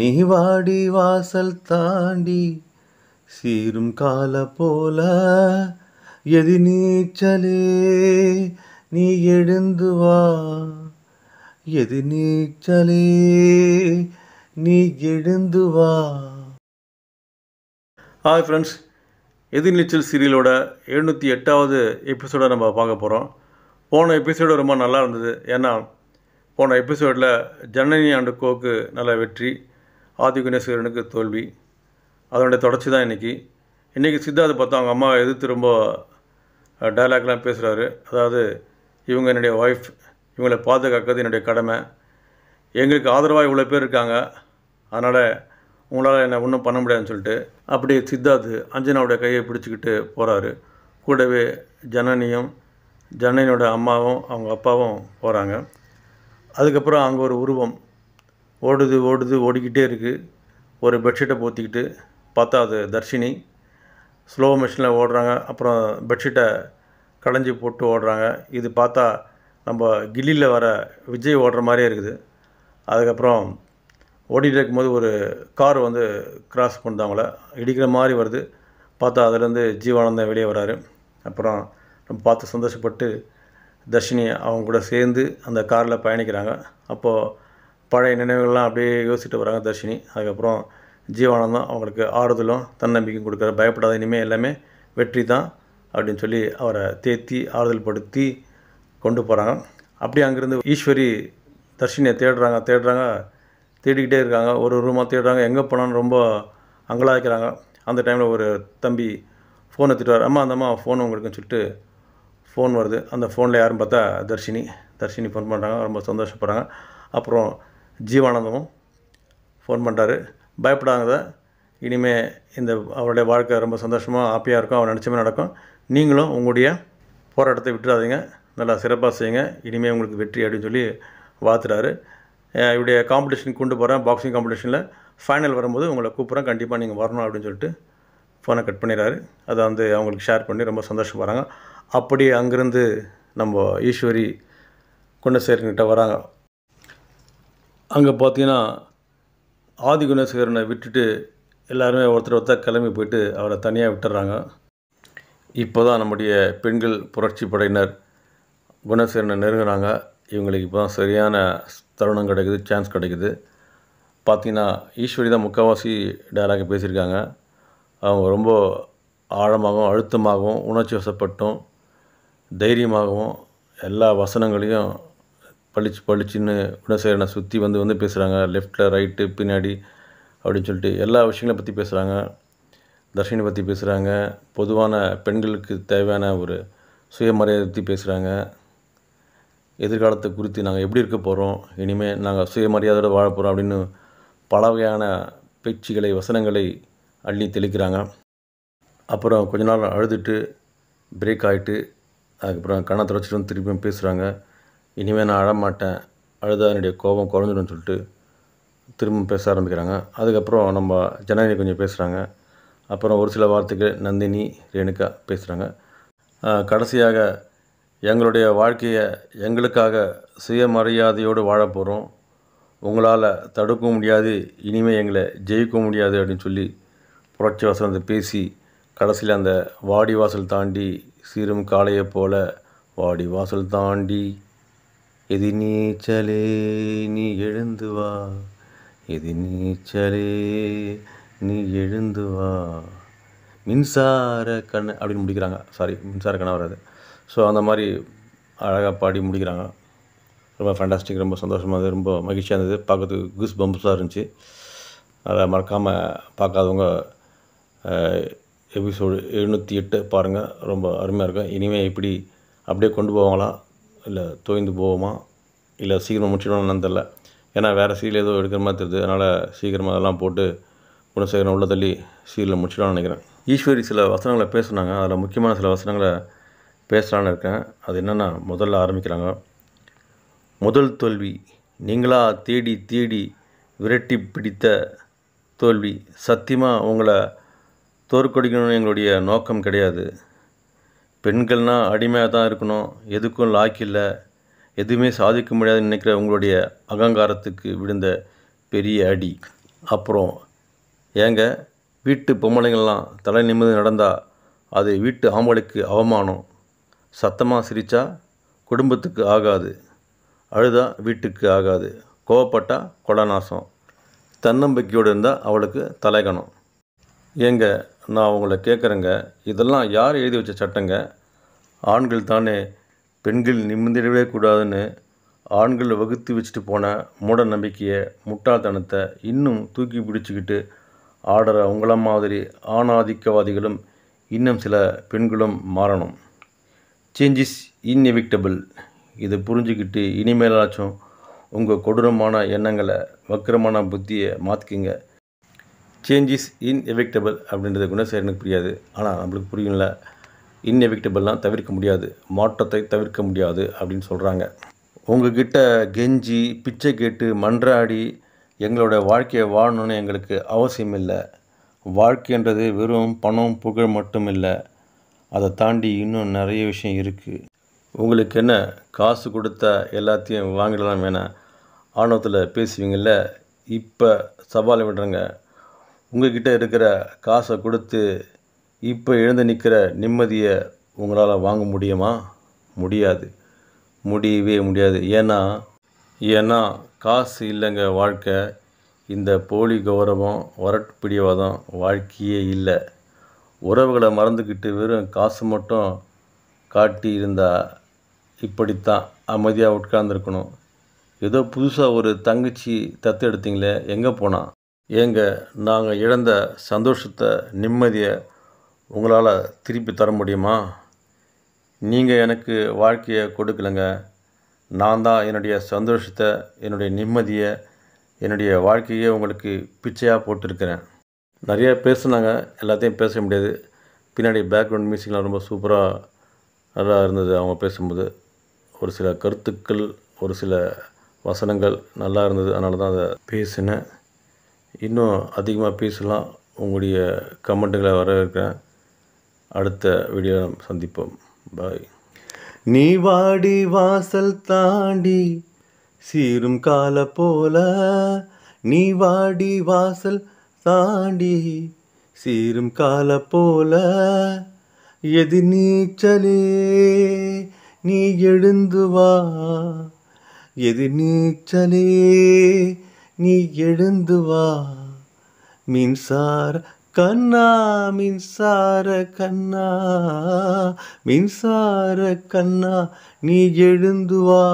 நீ வாடி வாசல் தாண்டி சீரும் கால போல எதி நீச்சலே நீ எழுந்து வா எதி நீச்சலே நீ எழுந்து வா ஹாய் ஃப்ரெண்ட்ஸ் எதி நீச்சல் சீரியலோட எழுநூற்றி எட்டாவது எபிசோடை நம்ம பார்க்க போகிறோம் போன எபிசோடு ரொம்ப நல்லா இருந்தது ஏன்னா போன எபிசோடில் ஜனனி அண்டு கோக்கு நல்ல வெற்றி ஆதி குணேஸ்வரனுக்கு தோல்வி அதனுடைய தொடர்ச்சி தான் இன்றைக்கி இன்றைக்கி சித்தார்த்து பார்த்தா அவங்க அம்மா எதிர்த்து ரொம்ப டைலாக்லாம் பேசுகிறாரு அதாவது இவங்க என்னுடைய ஒய்ஃப் இவங்களை பாதுகாக்கிறது என்னுடைய கடமை எங்களுக்கு ஆதரவாக இவ்வளோ பேர் இருக்காங்க அதனால் உங்களால் என்ன ஒன்றும் பண்ண முடியாதுன்னு சொல்லிட்டு அப்படியே சித்தார்த்து அஞ்சனாவுடைய கையை பிடிச்சிக்கிட்டு போகிறாரு கூடவே ஜனனியும் ஜனனியோட அம்மாவும் அவங்க அப்பாவும் போகிறாங்க அதுக்கப்புறம் அங்கே ஒரு உருவம் ஓடுது ஓடுது ஓடிக்கிட்டே இருக்குது ஒரு பெட்ஷீட்டை போற்றிக்கிட்டு பார்த்தா அது தர்ஷினி ஸ்லோ மிஷினில் ஓடுறாங்க அப்புறம் பெட்ஷீட்டை களைஞ்சி போட்டு ஓடுறாங்க இது பார்த்தா நம்ம கில்லியில் வர விஜய் ஓடுற மாதிரியே இருக்குது அதுக்கப்புறம் ஓடிட்டு இருக்கும்போது ஒரு கார் வந்து கிராஸ் பண்ணுறாங்கள இடிக்கிற மாதிரி வருது பார்த்தா அதுலேருந்து ஜீவானந்தம் வெளியே வராரு அப்புறம் நம்ம பார்த்து சந்தோஷப்பட்டு தர்ஷினி அவங்க கூட சேர்ந்து அந்த காரில் பயணிக்கிறாங்க அப்போது பழைய நினைவுகள்லாம் அப்படியே யோசிச்சுட்டு வராங்க தர்ஷினி அதுக்கப்புறம் ஜீவானந்தம் அவங்களுக்கு ஆறுதலும் தன்னம்பிக்கையும் கொடுக்குற பயப்படாத இனிமேல் எல்லாமே வெற்றி தான் அப்படின்னு சொல்லி அவரை தேத்தி ஆறுதல் படுத்தி கொண்டு போகிறாங்க அப்படியே அங்கேருந்து ஈஸ்வரி தர்ஷினியை தேடுறாங்க தேடுறாங்க தேடிக்கிட்டே இருக்காங்க ஒரு ரூமாக தேடுறாங்க எங்கே போனான்னு ரொம்ப அங்கலாய்க்கிறாங்க அந்த டைமில் ஒரு தம்பி ஃபோனை வர அம்மா அந்தம்மா ஃபோன் உங்களுக்குன்னு சொல்லிட்டு ஃபோன் வருது அந்த ஃபோனில் யாரும் பார்த்தா தர்ஷினி தர்ஷினி ஃபோன் பண்ணுறாங்க ரொம்ப சந்தோஷப்படுறாங்க அப்புறம் ஜீவானந்தமும் ஃபோன் பண்ணுறாரு பயப்படாத இனிமேல் இந்த அவருடைய வாழ்க்கை ரொம்ப சந்தோஷமாக ஹாப்பியாக இருக்கும் அவர் நினச்சமே நடக்கும் நீங்களும் உங்களுடைய போராட்டத்தை விட்டுறாதீங்க நல்லா சிறப்பாக செய்யுங்க இனிமேல் உங்களுக்கு வெற்றி அப்படின்னு சொல்லி வாழ்த்துறாரு இவருடைய காம்படிஷன் கொண்டு போகிறேன் பாக்ஸிங் காம்படிஷனில் ஃபைனல் வரும்போது உங்களை கூப்பிட்றேன் கண்டிப்பாக நீங்கள் வரணும் அப்படின்னு சொல்லிட்டு ஃபோனை கட் பண்ணிடுறாரு அதை வந்து அவங்களுக்கு ஷேர் பண்ணி ரொம்ப சந்தோஷப்படுறாங்க அப்படி அங்கேருந்து நம்ம ஈஸ்வரி குணசேரன்கிட்ட வராங்க அங்கே பார்த்தீங்கன்னா ஆதி குணசேகரனை விட்டுட்டு எல்லாருமே ஒருத்தர் ஒருத்தர் கிளம்பி போயிட்டு அவரை தனியாக விட்டுறாங்க இப்போ தான் நம்முடைய பெண்கள் புரட்சி படையினர் குணசேகரனை நெருங்குறாங்க இவங்களுக்கு இப்போ தான் சரியான தருணம் கிடைக்குது சான்ஸ் கிடைக்குது பார்த்தீங்கன்னா ஈஸ்வரி தான் முக்கால்வாசி டைலாக் பேசியிருக்காங்க அவங்க ரொம்ப ஆழமாகவும் அழுத்தமாகவும் உணர்ச்சி வசப்பட்டும் தைரியமாகவும் எல்லா வசனங்களையும் பளிச்சு பளிச்சுன்னு குணசேகரனை சுற்றி வந்து வந்து பேசுகிறாங்க லெஃப்ட்டில் ரைட்டு பின்னாடி அப்படின்னு சொல்லிட்டு எல்லா விஷயங்களையும் பற்றி பேசுகிறாங்க தர்ஷினி பற்றி பேசுகிறாங்க பொதுவான பெண்களுக்கு தேவையான ஒரு சுயமரியாதை பற்றி பேசுகிறாங்க எதிர்காலத்தை குறித்து நாங்கள் எப்படி இருக்க போகிறோம் இனிமேல் நாங்கள் சுயமரியாதையோடு வாழ போகிறோம் அப்படின்னு பல வகையான பேச்சுகளை வசனங்களை அள்ளி தெளிக்கிறாங்க அப்புறம் கொஞ்ச நாள் அழுதுட்டு பிரேக் ஆகிட்டு அதுக்கப்புறம் கண்ணை தொடச்சிட்டு வந்து திருப்பியும் பேசுகிறாங்க இனிமேல் நான் அழமாட்டேன் அழுதா அதனுடைய கோபம் குறைஞ்சிடும் சொல்லிட்டு திரும்ப பேச ஆரம்பிக்கிறாங்க அதுக்கப்புறம் நம்ம ஜனநாயகம் கொஞ்சம் பேசுகிறாங்க அப்புறம் ஒரு சில வார்த்தைகள் நந்தினி ரேணுகா பேசுகிறாங்க கடைசியாக எங்களுடைய வாழ்க்கையை எங்களுக்காக சுயமரியாதையோடு வாழ போகிறோம் உங்களால் தடுக்கவும் முடியாது இனிமேல் எங்களை ஜெயிக்கவும் முடியாது அப்படின்னு சொல்லி புரட்சி வசனத்தை பேசி கடைசியில் அந்த வாடி வாசல் தாண்டி சீரும் காளையை போல் வாடி வாசல் தாண்டி எதி நீச்சலே நீ எழுந்து வா எதி நீச்சலே நீ எழுந்து வா மின்சார கண் அப்படின்னு முடிக்கிறாங்க சாரி மின்சார கண் வராது ஸோ அந்த மாதிரி அழகாக பாடி முடிக்கிறாங்க ரொம்ப ஃபண்டாஸ்டிக் ரொம்ப சந்தோஷமாக இருந்தது ரொம்ப மகிழ்ச்சியாக இருந்தது பார்க்கறதுக்கு குஸ் பம்புஸாக இருந்துச்சு அதை மறக்காமல் பார்க்காதவங்க எபிசோடு எழுநூற்றி எட்டு பாருங்கள் ரொம்ப அருமையாக இருக்கும் இனிமேல் இப்படி அப்படியே கொண்டு போவாங்களாம் இல்லை தோய்ந்து போவோமா இல்லை சீக்கிரமாக முடிச்சிடணும்னு தெரில ஏன்னா வேறு சீல் ஏதோ எடுக்கிற மாதிரி தெரியுது அதனால் சீக்கிரமாக அதெல்லாம் போட்டு குணசேகரன் உள்ளே தள்ளி சீலில் முடிச்சிடலாம்னு நினைக்கிறேன் ஈஸ்வரி சில வசனங்களை பேசுனாங்க அதில் முக்கியமான சில வசனங்களை பேசலான்னு இருக்கேன் அது என்னென்னா முதல்ல ஆரம்பிக்கிறாங்க முதல் தோல்வி நீங்களாக தேடி தேடி விரட்டி பிடித்த தோல்வி சத்தியமாக உங்களை தோற்கடிக்கணும்னு எங்களுடைய நோக்கம் கிடையாது பெண்கள்னால் அடிமையாக தான் இருக்கணும் எதுக்கும் இல்லை எதுவுமே சாதிக்க முடியாதுன்னு நினைக்கிற உங்களுடைய அகங்காரத்துக்கு விழுந்த பெரிய அடி அப்புறம் ஏங்க வீட்டு பொம்பளைங்கள்லாம் தலை நிமிந்து நடந்தால் அது வீட்டு ஆம்பளைக்கு அவமானம் சத்தமாக சிரித்தா குடும்பத்துக்கு ஆகாது அழுதா வீட்டுக்கு ஆகாது கோவப்பட்டா கொலநாசம் தன்னம்பிக்கையோடு இருந்தால் அவளுக்கு தலைகணம் ஏங்க நான் உங்களை கேட்குறேங்க இதெல்லாம் யார் எழுதி வச்ச சட்டங்க ஆண்கள் தானே பெண்கள் நிமிந்திடவே கூடாதுன்னு ஆண்களை வகுத்து வச்சுட்டு போன மூட நம்பிக்கையை முட்டாள்தனத்தை இன்னும் தூக்கி பிடிச்சிக்கிட்டு ஆடுற உங்கள மாதிரி ஆணாதிக்கவாதிகளும் இன்னும் சில பெண்களும் மாறணும் சேஞ்ச் இன்எவிக்டபிள் இதை புரிஞ்சுக்கிட்டு இனிமேலாச்சும் உங்கள் கொடூரமான எண்ணங்களை வக்கரமான புத்தியை மாற்றிக்கிங்க சேஞ்ச் இன்எவிக்டபிள் அப்படின்றது குணசேரனுக்கு புரியாது ஆனால் நம்மளுக்கு புரியும்ல இன்னெவிக்டபிள்லாம் தவிர்க்க முடியாது மாற்றத்தை தவிர்க்க முடியாது அப்படின்னு சொல்கிறாங்க உங்ககிட்ட கெஞ்சி பிச்சை கேட்டு மன்றாடி எங்களோட வாழ்க்கையை வாழணும்னு எங்களுக்கு அவசியம் இல்லை வாழ்க்கைன்றது வெறும் பணம் புகழ் மட்டும் இல்லை அதை தாண்டி இன்னும் நிறைய விஷயம் இருக்குது உங்களுக்கு என்ன காசு கொடுத்தா எல்லாத்தையும் வாங்கிடலாம் வேணாம் ஆணவத்தில் பேசுவீங்கள்ல இப்போ சவால் விடுறேங்க உங்கள்கிட்ட இருக்கிற காசை கொடுத்து இப்போ எழுந்து நிற்கிற நிம்மதியை உங்களால் வாங்க முடியுமா முடியாது முடியவே முடியாது ஏன்னா ஏன்னா காசு இல்லைங்க வாழ்க்கை இந்த போலி கௌரவம் வரட்டுப்பிடிவாதம் பிடிவாதம் வாழ்க்கையே இல்லை உறவுகளை மறந்துக்கிட்டு வெறும் காசு மட்டும் காட்டி இருந்தால் இப்படித்தான் அமைதியாக உட்கார்ந்துருக்கணும் ஏதோ புதுசாக ஒரு தங்கச்சி தத்து எடுத்தீங்களே எங்கே போனால் ஏங்க நாங்கள் இழந்த சந்தோஷத்தை நிம்மதியை உங்களால் திருப்பி தர முடியுமா நீங்கள் எனக்கு வாழ்க்கையை கொடுக்கலங்க நான் தான் என்னுடைய சந்தோஷத்தை என்னுடைய நிம்மதியை என்னுடைய வாழ்க்கையை உங்களுக்கு பிச்சையாக போட்டிருக்கிறேன் நிறையா பேசுனாங்க எல்லாத்தையும் பேச முடியாது பின்னாடி பேக்ரவுண்ட் மியூசிக்லாம் ரொம்ப சூப்பராக நல்லா இருந்தது அவங்க பேசும்போது ஒரு சில கருத்துக்கள் ஒரு சில வசனங்கள் நல்லா இருந்தது அதனால தான் அதை பேசினேன் இன்னும் அதிகமாக பேசலாம் உங்களுடைய கமெண்ட்டுகளை வரவேற்கிறேன் அடுத்த வீடியோ சந்திப்போம் பாய் நீ வாடி வாசல் தாண்டி சீரும் கால போல நீ வாடி வாசல் தாண்டி சீரும் கால போல எது நீச்சலே நீ எழுந்து வா எது நீச்சலே நீ எழுந்து வா மின்சார கண்ணா மின்சார கண்ணா மின்சார கண்ணா நீ எழுந்துவா